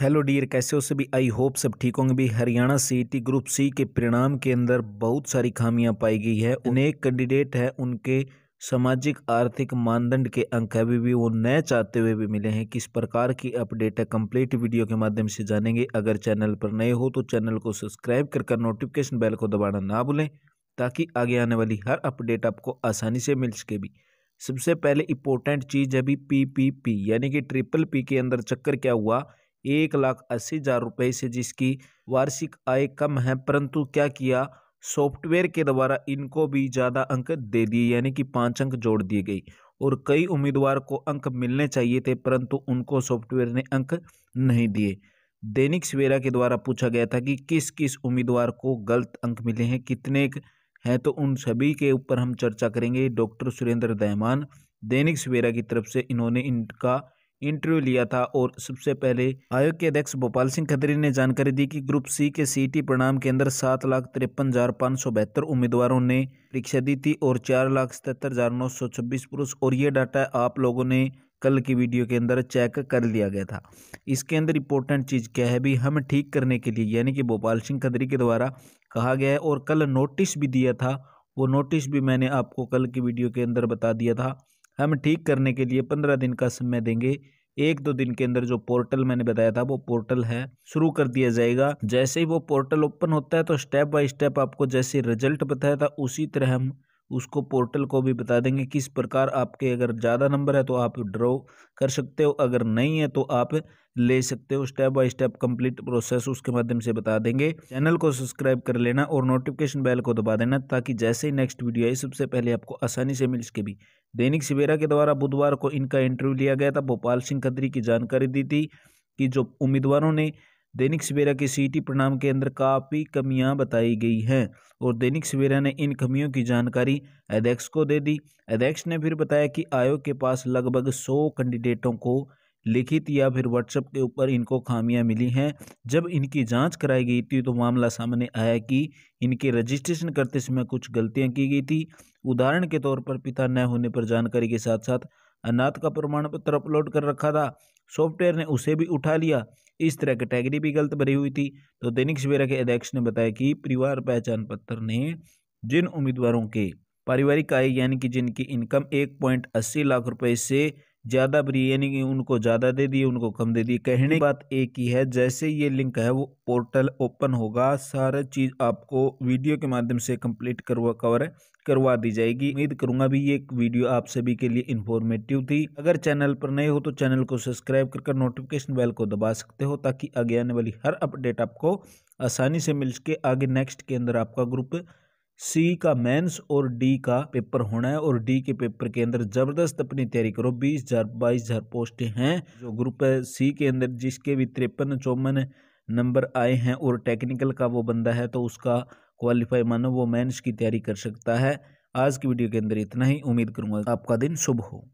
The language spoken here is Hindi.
हेलो डियर कैसे हो सभी आई होप सब ठीक होंगे भी हरियाणा सीईटी ग्रुप सी के परिणाम के अंदर बहुत सारी खामियां पाई गई है अनेक कैंडिडेट हैं उनके सामाजिक आर्थिक मानदंड के अंक अभी भी वो नए चाहते हुए भी मिले हैं किस प्रकार की अपडेट है कंप्लीट वीडियो के माध्यम से जानेंगे अगर चैनल पर नए हो तो चैनल को सब्सक्राइब कर कर नोटिफिकेशन बेल को दबाना ना भूलें ताकि आगे आने वाली हर अपडेट आपको आसानी से मिल सके भी सबसे पहले इंपॉर्टेंट चीज़ अभी पी पी पी यानी कि ट्रिपल पी के अंदर चक्कर क्या हुआ एक लाख अस्सी हज़ार रुपये से जिसकी वार्षिक आय कम है परंतु क्या किया सॉफ्टवेयर के द्वारा इनको भी ज़्यादा अंक दे दिए यानी कि पाँच अंक जोड़ दिए गई और कई उम्मीदवार को अंक मिलने चाहिए थे परंतु उनको सॉफ्टवेयर ने अंक नहीं दिए दैनिक सवेरा के द्वारा पूछा गया था कि किस किस उम्मीदवार को गलत अंक मिले हैं कितने हैं तो उन सभी के ऊपर हम चर्चा करेंगे डॉक्टर सुरेंद्र दहमान दैनिक सवेरा की तरफ से इन्होंने इनका इंटरव्यू लिया था और सबसे पहले आयोग के अध्यक्ष भोपाल सिंह खत्री ने जानकारी दी कि ग्रुप सी के सीटी परिणाम के अंदर सात लाख तिरपन हजार पाँच सौ बहत्तर उम्मीदवारों ने परीक्षा दी थी और चार लाख सतहत्तर हजार नौ सौ छब्बीस पुरुष और ये डाटा आप लोगों ने कल की वीडियो के अंदर चेक कर लिया गया था इसके अंदर इंपॉर्टेंट चीज़ क्या है भी हम ठीक करने के लिए यानी कि भोपाल सिंह खदरी के द्वारा कहा गया है और कल नोटिस भी दिया था वो नोटिस भी मैंने आपको कल की वीडियो के अंदर बता दिया था हम ठीक करने के लिए पंद्रह दिन का समय देंगे एक दो दिन के अंदर जो पोर्टल मैंने बताया था वो पोर्टल है शुरू कर दिया जाएगा जैसे ही वो पोर्टल ओपन होता है तो स्टेप बाय स्टेप आपको जैसे रिजल्ट बताया था उसी तरह हम उसको पोर्टल को भी बता देंगे किस प्रकार आपके अगर ज़्यादा नंबर है तो आप ड्रॉ कर सकते हो अगर नहीं है तो आप ले सकते हो step by step complete process उसके माध्यम से बता देंगे चैनल को सब्सक्राइब कर लेना और नोटिफिकेशन बेल को दबा देना ताकि जैसे ही नेक्स्ट वीडियो आई सबसे पहले आपको आसानी से मिल सके भी दैनिक सवेरा के द्वारा बुधवार को इनका इंटरव्यू लिया गया था भोपाल सिंह खत्री की जानकारी दी थी कि जो उम्मीदवारों ने दैनिक सवेरा के सीटी परिणाम के अंदर काफ़ी कमियां बताई गई हैं और दैनिक सवेरा ने इन कमियों की जानकारी अध्यक्ष को दे दी अध्यक्ष ने फिर बताया कि आयोग के पास लगभग सौ कैंडिडेटों को लिखित या फिर व्हाट्सएप के ऊपर इनको खामियां मिली हैं जब इनकी जांच कराई गई थी तो मामला सामने आया कि इनके रजिस्ट्रेशन करते समय कुछ गलतियां की गई थी उदाहरण के तौर पर पिता न होने पर जानकारी के साथ साथ अनाथ का प्रमाण पत्र अपलोड कर रखा था सॉफ्टवेयर ने उसे भी उठा लिया इस तरह कैटेगरी भी गलत भरी हुई थी तो दैनिक सवेरा के अध्यक्ष ने बताया कि परिवार पहचान पत्र ने जिन उम्मीदवारों के पारिवारिक आय यानी कि जिनकी इनकम एक पॉइंट अस्सी लाख रुपए से ज़्यादा यानी कि उनको ज़्यादा दे दिए उनको कम दे दिए कहने की बात एक ही है जैसे ये लिंक है वो पोर्टल ओपन होगा सारा चीज़ आपको वीडियो के माध्यम से कंप्लीट करवा कवर करवा दी जाएगी उम्मीद करूंगा भी ये वीडियो आप सभी के लिए इन्फॉर्मेटिव थी अगर चैनल पर नए हो तो चैनल को सब्सक्राइब कर नोटिफिकेशन बेल को दबा सकते हो ताकि आगे आने वाली हर अपडेट आपको आसानी से मिल सके आगे नेक्स्ट के अंदर आपका ग्रुप सी का मेंस और डी का पेपर होना है और डी के पेपर के अंदर ज़बरदस्त अपनी तैयारी करो बीस हज़ार बाईस हज़ार पोस्ट हैं जो ग्रुप है सी के अंदर जिसके भी तिरपन चौवन नंबर आए हैं और टेक्निकल का वो बंदा है तो उसका क्वालिफाई मानो वो मेंस की तैयारी कर सकता है आज की वीडियो के अंदर इतना ही उम्मीद करूँगा आपका दिन शुभ हो